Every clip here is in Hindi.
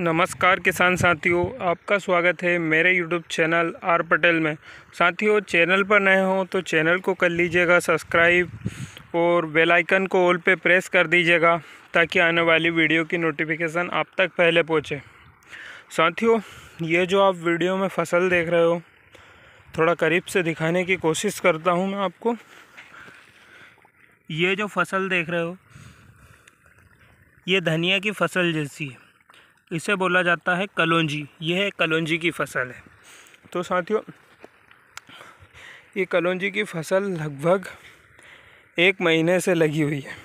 नमस्कार किसान साथियों आपका स्वागत है मेरे यूट्यूब चैनल आर पटेल में साथियों चैनल पर नए हो तो चैनल को कर लीजिएगा सब्सक्राइब और बेल आइकन को ऑल पे प्रेस कर दीजिएगा ताकि आने वाली वीडियो की नोटिफिकेशन आप तक पहले पहुँचे साथियों ये जो आप वीडियो में फसल देख रहे हो थोड़ा करीब से दिखाने की कोशिश करता हूँ मैं आपको ये जो फसल देख रहे हो ये धनिया की फसल जैसी है इसे बोला जाता है कलौजी यह कलौजी की फसल है तो साथियों ये कलौजी की फसल लगभग एक महीने से लगी हुई है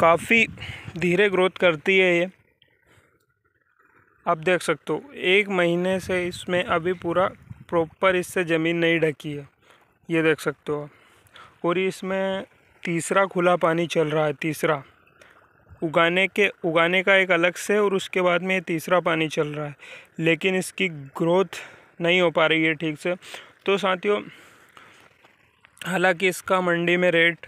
काफ़ी धीरे ग्रोथ करती है ये आप देख सकते हो एक महीने से इसमें अभी पूरा प्रॉपर इससे ज़मीन नहीं ढकी है ये देख सकते हो आप और इसमें तीसरा खुला पानी चल रहा है तीसरा उगाने के उगाने का एक अलग से और उसके बाद में ये तीसरा पानी चल रहा है लेकिन इसकी ग्रोथ नहीं हो पा रही है ठीक से तो साथियों हालांकि इसका मंडी में रेट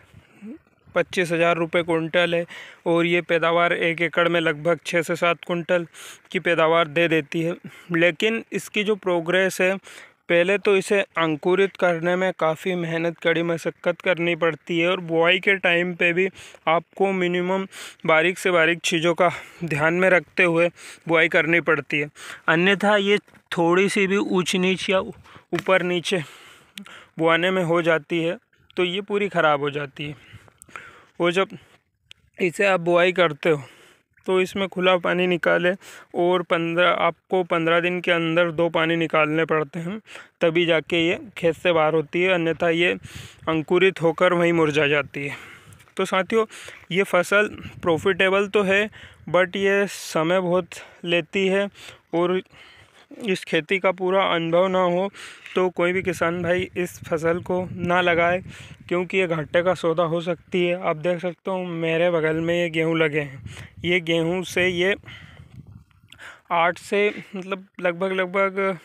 पच्चीस हज़ार रुपये कुंटल है और ये पैदावार एक एकड़ में लगभग छः से सात कुंटल की पैदावार दे देती है लेकिन इसकी जो प्रोग्रेस है पहले तो इसे अंकुरित करने में काफ़ी मेहनत कड़ी मशक्क़त करनी पड़ती है और बुआई के टाइम पे भी आपको मिनिमम बारीक से बारीक चीज़ों का ध्यान में रखते हुए बुआई करनी पड़ती है अन्यथा ये थोड़ी सी भी ऊंच नीच या ऊपर नीचे बुआने में हो जाती है तो ये पूरी ख़राब हो जाती है वो जब इसे आप बुआई करते हो तो इसमें खुला पानी निकाले और पंद्रह आपको पंद्रह दिन के अंदर दो पानी निकालने पड़ते हैं तभी जाके ये खेत से बाहर होती है अन्यथा ये अंकुरित होकर वहीं मुरझा जाती है तो साथियों ये फसल प्रॉफिटेबल तो है बट ये समय बहुत लेती है और इस खेती का पूरा अनुभव ना हो तो कोई भी किसान भाई इस फसल को ना लगाए क्योंकि ये घाटे का सौदा हो सकती है आप देख सकते हो मेरे बगल में ये गेहूँ लगे हैं ये गेहूँ से ये आठ से मतलब लगभग लगभग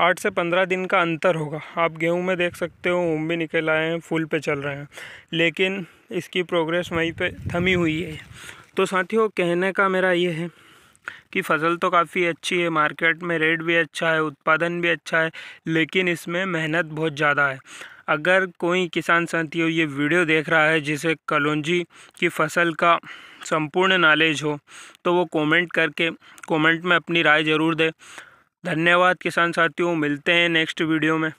आठ से पंद्रह दिन का अंतर होगा आप गेहूं में देख सकते हो ऊम भी निकल आए हैं फूल पे चल रहे हैं लेकिन इसकी प्रोग्रेस वहीं पे थमी हुई है तो साथियों कहने का मेरा ये है कि फसल तो काफ़ी अच्छी है मार्केट में रेट भी अच्छा है उत्पादन भी अच्छा है लेकिन इसमें मेहनत बहुत ज़्यादा है अगर कोई किसान साथी हो ये वीडियो देख रहा है जिसे कलौजी की फसल का संपूर्ण नॉलेज हो तो वो कमेंट करके कमेंट में अपनी राय ज़रूर दे धन्यवाद किसान साथियों मिलते हैं नेक्स्ट वीडियो में